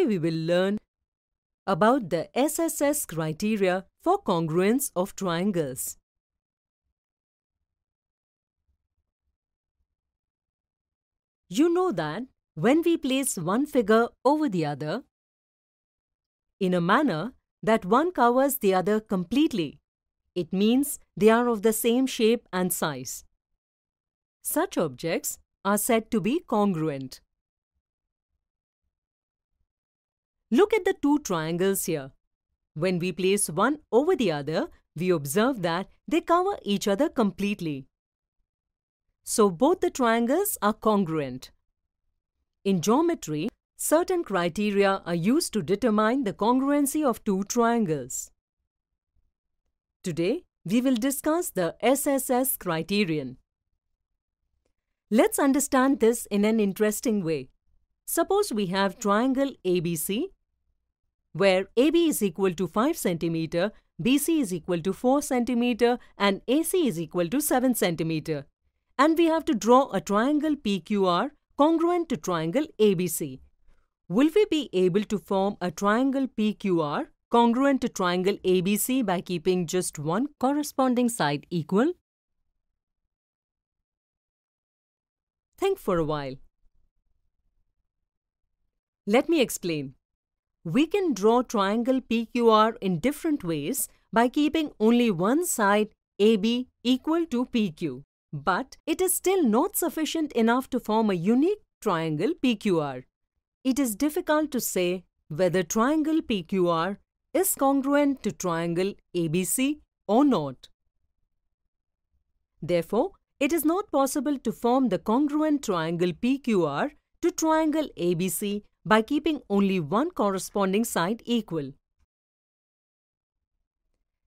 Today we will learn about the SSS criteria for congruence of triangles. You know that when we place one figure over the other in a manner that one covers the other completely, it means they are of the same shape and size. Such objects are said to be congruent. Look at the two triangles here. When we place one over the other, we observe that they cover each other completely. So both the triangles are congruent. In geometry, certain criteria are used to determine the congruency of two triangles. Today, we will discuss the SSS criterion. Let's understand this in an interesting way. Suppose we have triangle ABC where AB is equal to 5 cm, BC is equal to 4 cm and AC is equal to 7 cm. And we have to draw a triangle PQR congruent to triangle ABC. Will we be able to form a triangle PQR congruent to triangle ABC by keeping just one corresponding side equal? Think for a while. Let me explain. We can draw triangle PQR in different ways by keeping only one side AB equal to PQ. But it is still not sufficient enough to form a unique triangle PQR. It is difficult to say whether triangle PQR is congruent to triangle ABC or not. Therefore, it is not possible to form the congruent triangle PQR to triangle ABC by keeping only one corresponding side equal.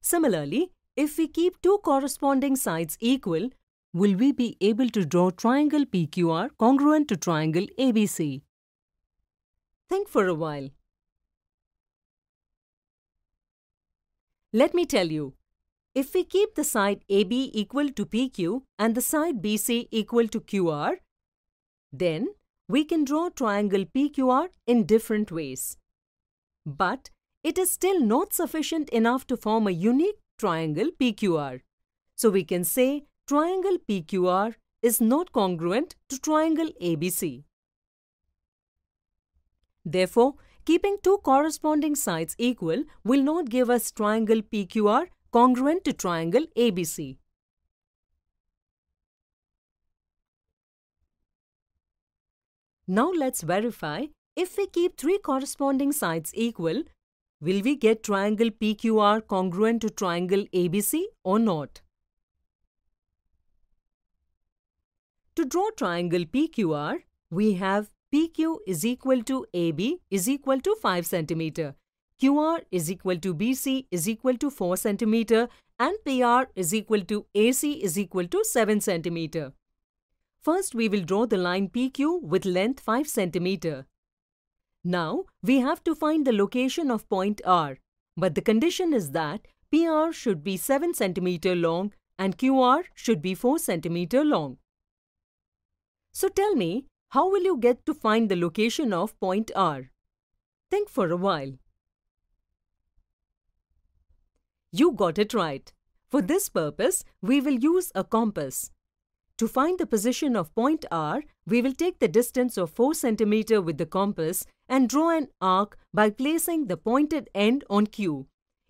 Similarly, if we keep two corresponding sides equal, will we be able to draw triangle PQR congruent to triangle ABC? Think for a while. Let me tell you, if we keep the side AB equal to PQ and the side BC equal to QR, then we can draw triangle PQR in different ways. But it is still not sufficient enough to form a unique triangle PQR. So we can say triangle PQR is not congruent to triangle ABC. Therefore, keeping two corresponding sides equal will not give us triangle PQR congruent to triangle ABC. Now let's verify if we keep three corresponding sides equal, will we get triangle PQR congruent to triangle ABC or not? To draw triangle PQR, we have PQ is equal to AB is equal to 5 cm, QR is equal to BC is equal to 4 cm and PR is equal to AC is equal to 7 centimeter. First, we will draw the line PQ with length 5 cm. Now, we have to find the location of point R, but the condition is that PR should be 7 cm long and QR should be 4 cm long. So tell me, how will you get to find the location of point R? Think for a while. You got it right. For this purpose, we will use a compass. To find the position of point R, we will take the distance of 4 cm with the compass and draw an arc by placing the pointed end on Q.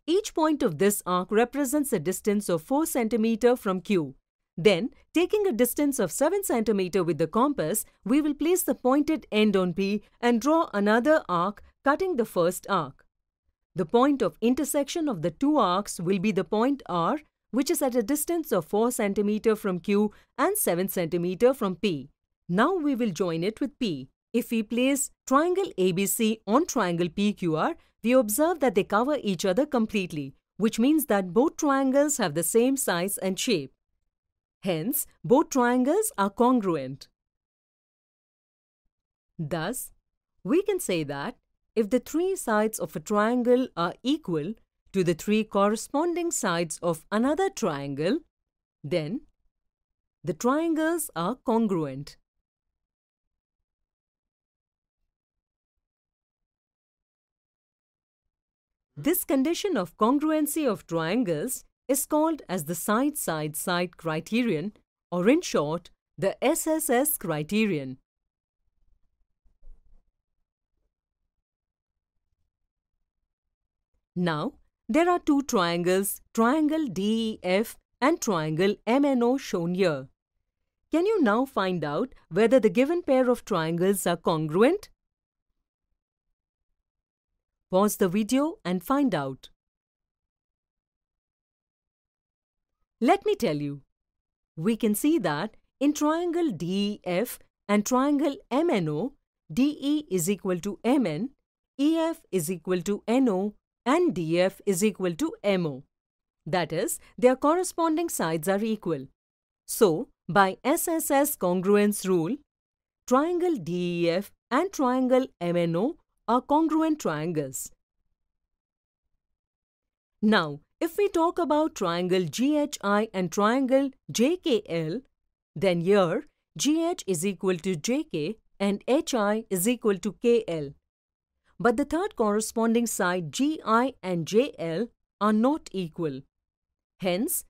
Each point of this arc represents a distance of 4 cm from Q. Then, taking a distance of 7 cm with the compass, we will place the pointed end on P and draw another arc, cutting the first arc. The point of intersection of the two arcs will be the point R which is at a distance of 4 cm from Q and 7 cm from P. Now we will join it with P. If we place triangle ABC on triangle PQR, we observe that they cover each other completely, which means that both triangles have the same size and shape. Hence, both triangles are congruent. Thus, we can say that if the three sides of a triangle are equal, to the three corresponding sides of another triangle, then the triangles are congruent. This condition of congruency of triangles is called as the side-side-side criterion or in short, the SSS criterion. Now, there are two triangles, triangle DEF and triangle MNO shown here. Can you now find out whether the given pair of triangles are congruent? Pause the video and find out. Let me tell you. We can see that in triangle DEF and triangle MNO, DE is equal to MN, EF is equal to NO and DF is equal to MO. That is, their corresponding sides are equal. So, by SSS congruence rule, triangle DEF and triangle MNO are congruent triangles. Now, if we talk about triangle GHI and triangle JKL, then here GH is equal to JK and HI is equal to KL but the third corresponding side GI and JL are not equal. Hence,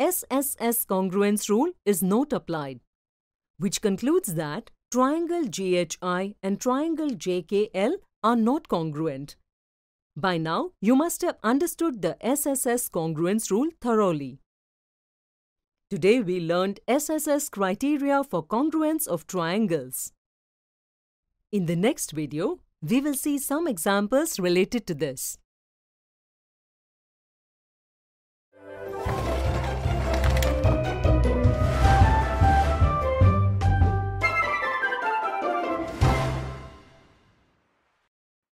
SSS congruence rule is not applied, which concludes that triangle GHI and triangle JKL are not congruent. By now, you must have understood the SSS congruence rule thoroughly. Today we learned SSS criteria for congruence of triangles. In the next video, we will see some examples related to this.